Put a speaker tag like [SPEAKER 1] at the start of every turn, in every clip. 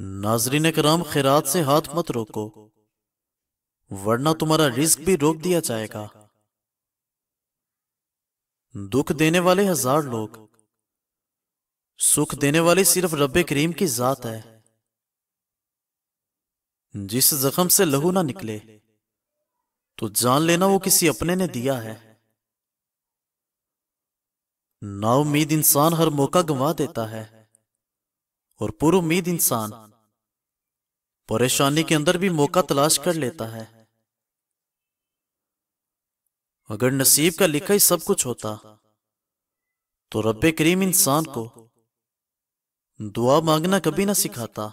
[SPEAKER 1] नाजरीन कराम खैरात से हाथ मत रोको वरना तुम्हारा रिस्क भी रोक दिया जाएगा दुख देने वाले हजार लोग सुख देने वाले सिर्फ रब करीम की जात है जिस जख्म से लहू ना निकले तो जान लेना वो किसी अपने ने दिया है नाउमीद इंसान हर मौका गंवा देता है और पूर्व उम्मीद इंसान परेशानी के अंदर भी मौका तलाश कर लेता है अगर नसीब का लिखा ही सब कुछ होता तो रब करीम इंसान को दुआ मांगना कभी ना सिखाता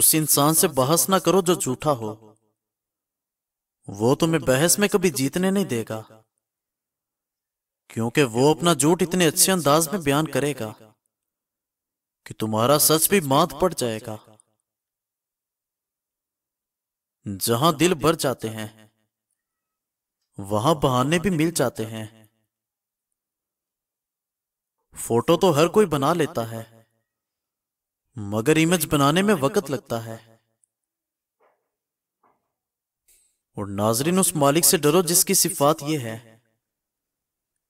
[SPEAKER 1] उस इंसान से बहस ना करो जो झूठा हो वो तुम्हें बहस में कभी जीतने नहीं देगा क्योंकि वो अपना झूठ इतने अच्छे अंदाज में बयान करेगा कि तुम्हारा सच भी मात पड़ जाएगा जहां दिल भर जाते हैं वहां बहाने भी मिल जाते हैं फोटो तो हर कोई बना तो लेता है मगर इमेज बनाने में वक्त लगता है और नाजरीन उस मालिक से डरो जिसकी सिफात यह है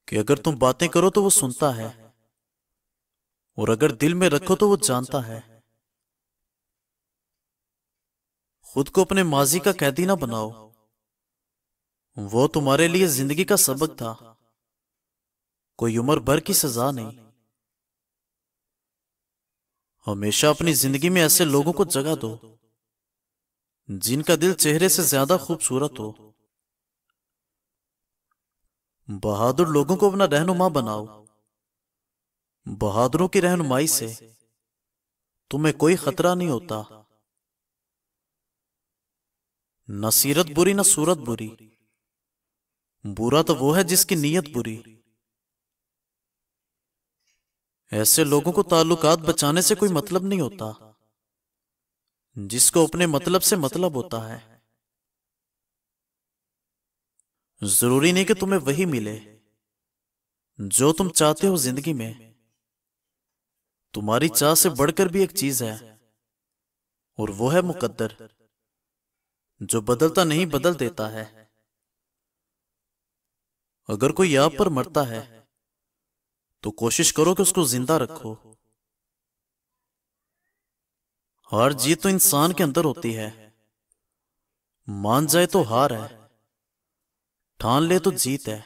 [SPEAKER 1] कि अगर तुम बातें करो तो वो सुनता है और अगर दिल में रखो तो वो जानता है खुद को अपने माजी का कैदी ना बनाओ वो तुम्हारे लिए जिंदगी का सबक था कोई उम्र भर की सजा नहीं हमेशा अपनी जिंदगी में ऐसे लोगों को जगह दो जिनका दिल चेहरे से ज्यादा खूबसूरत हो बहादुर लोगों को अपना रहनुमा बनाओ बहादुरों की रहनुमाई से तुम्हें कोई खतरा नहीं होता न सीरत बुरी न सूरत बुरी बुरा तो वो है जिसकी नीयत बुरी ऐसे लोगों को ताल्लुकात बचाने से कोई मतलब नहीं होता जिसको अपने मतलब से मतलब होता है जरूरी नहीं कि तुम्हें वही मिले जो तुम चाहते हो जिंदगी में तुम्हारी चाह से बढ़कर भी एक चीज है और वो है मुकद्दर जो बदलता नहीं बदल देता है अगर कोई आप पर मरता है तो कोशिश करो कि उसको जिंदा रखो हार जीत तो इंसान के अंदर होती है मान जाए तो हार है ठान ले तो जीत है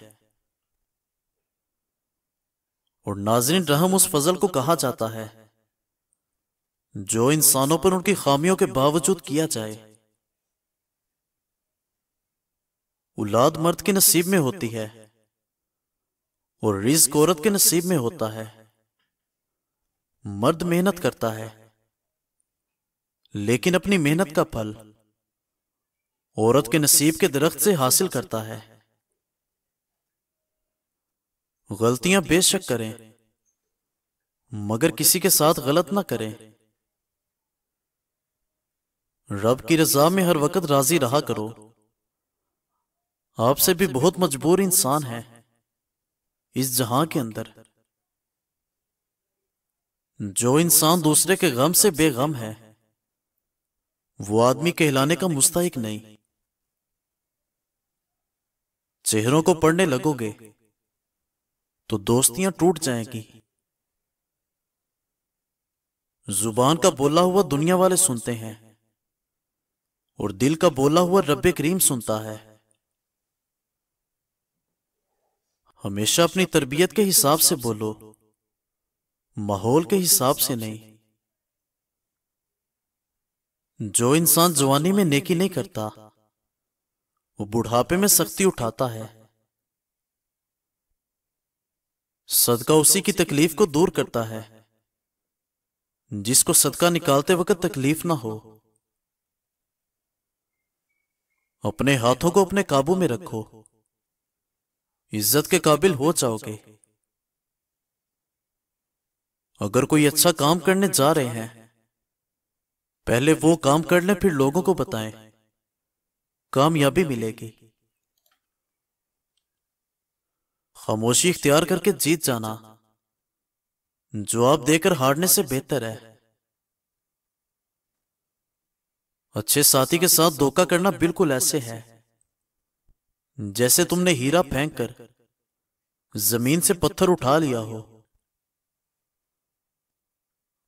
[SPEAKER 1] और नाजरीन रहम उस फजल को कहा जाता है जो इंसानों पर उनकी खामियों के बावजूद किया जाए औलाद मर्द के नसीब में होती है और रिज्क औरत के नसीब में होता है मर्द मेहनत करता है लेकिन अपनी मेहनत का फल औरत के नसीब के दरख्त से हासिल करता है गलतियां बेशक करें मगर किसी के साथ गलत ना करें रब की रजा में हर वक्त राजी रहा करो आपसे भी बहुत मजबूर इंसान है इस जहां के अंदर जो इंसान दूसरे के गम से बेगम है वो आदमी कहलाने का मुस्तक नहीं चेहरों को पढ़ने लगोगे तो दोस्तियां टूट जाएंगी जुबान का बोला हुआ दुनिया वाले सुनते हैं और दिल का बोला हुआ रब करीम सुनता है हमेशा अपनी तरबियत के हिसाब से बोलो माहौल के हिसाब से नहीं जो इंसान जवानी में नेकी नहीं करता वो बुढ़ापे में सख्ती उठाता है सदका उसी की तकलीफ को दूर करता है जिसको सदका निकालते वक्त तकलीफ ना हो अपने हाथों को अपने काबू में रखो इज्जत के काबिल हो जाओगे अगर कोई अच्छा काम करने जा रहे हैं पहले वो काम कर लें फिर लोगों को बताएं कामयाबी मिलेगी खामोशी इख्तियार करके जीत जाना जवाब देकर हारने से बेहतर है अच्छे साथी के साथ धोखा करना बिल्कुल ऐसे है जैसे तुमने हीरा फेंक कर जमीन से पत्थर उठा लिया हो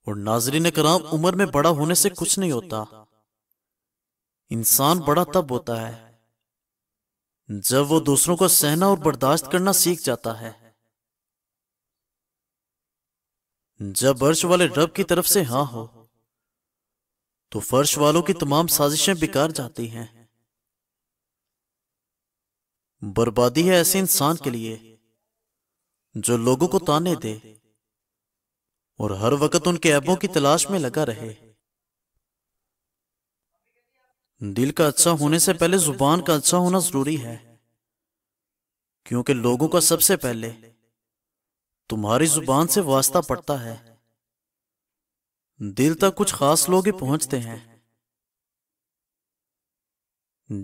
[SPEAKER 1] और नाजरी ने कराम उम्र में बड़ा होने से कुछ नहीं होता इंसान बड़ा तब होता है जब वो दूसरों को सहना और बर्दाश्त करना सीख जाता है जब अर्श वाले रब की तरफ से हां हो तो फर्श वालों की तमाम साजिशें बेकार जाती हैं बर्बादी है ऐसे इंसान के लिए जो लोगों को ताने दे और हर वक्त उनके ऐबों की तलाश में लगा रहे दिल का अच्छा होने से पहले जुबान का अच्छा होना जरूरी है क्योंकि लोगों का सबसे पहले तुम्हारी जुबान से वास्ता पड़ता है दिल तक कुछ खास लोग ही पहुंचते हैं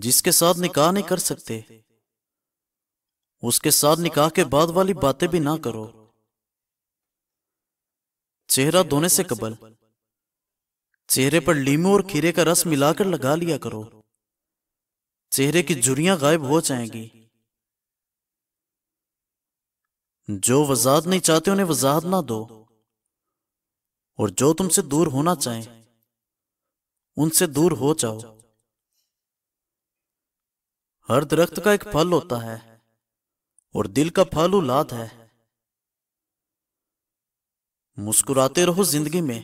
[SPEAKER 1] जिसके साथ निकाह नहीं कर सकते उसके साथ निकाह के बाद वाली बातें भी ना करो चेहरा धोने से कबल चेहरे पर लीमू और खीरे का रस मिलाकर लगा लिया करो चेहरे की झुरियां गायब हो जाएंगी जो वजाहत नहीं चाहते उन्हें वजाहत ना दो और जो तुमसे दूर होना चाहे उनसे दूर हो जाओ हर दरख्त का एक फल होता है और दिल का फल उलाद है मुस्कुराते रहो जिंदगी में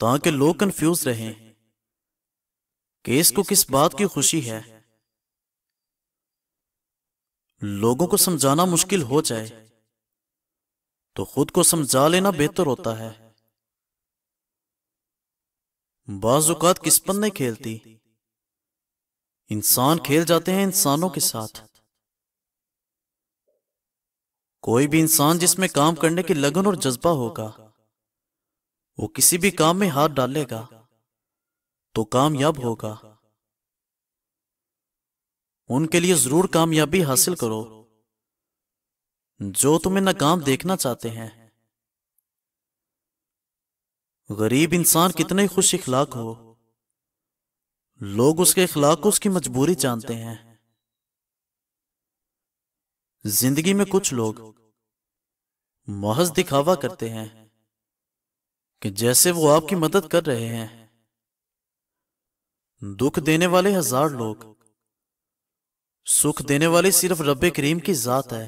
[SPEAKER 1] ताकि लोग कंफ्यूज रहें कि इसको किस बात की खुशी है लोगों को समझाना मुश्किल हो जाए तो खुद को समझा लेना बेहतर होता है बाजुकात पर नहीं खेलती इंसान खेल जाते हैं इंसानों के साथ कोई भी इंसान जिसमें काम करने की लगन और जज्बा होगा वो किसी भी काम में हाथ डालेगा तो कामयाब होगा उनके लिए जरूर कामयाबी हासिल करो जो तुम्हें नाकाम देखना चाहते हैं गरीब इंसान कितने खुश इखलाक हो लोग उसके इखलाक को उसकी मजबूरी जानते हैं जिंदगी में कुछ लोग महज दिखावा करते हैं कि जैसे वो आपकी मदद कर रहे हैं दुख देने वाले हजार लोग सुख देने वाले सिर्फ रब करीम की जात है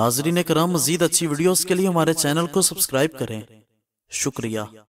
[SPEAKER 1] नाजरीन कराम मजीद अच्छी वीडियोस के लिए हमारे चैनल को सब्सक्राइब करें शुक्रिया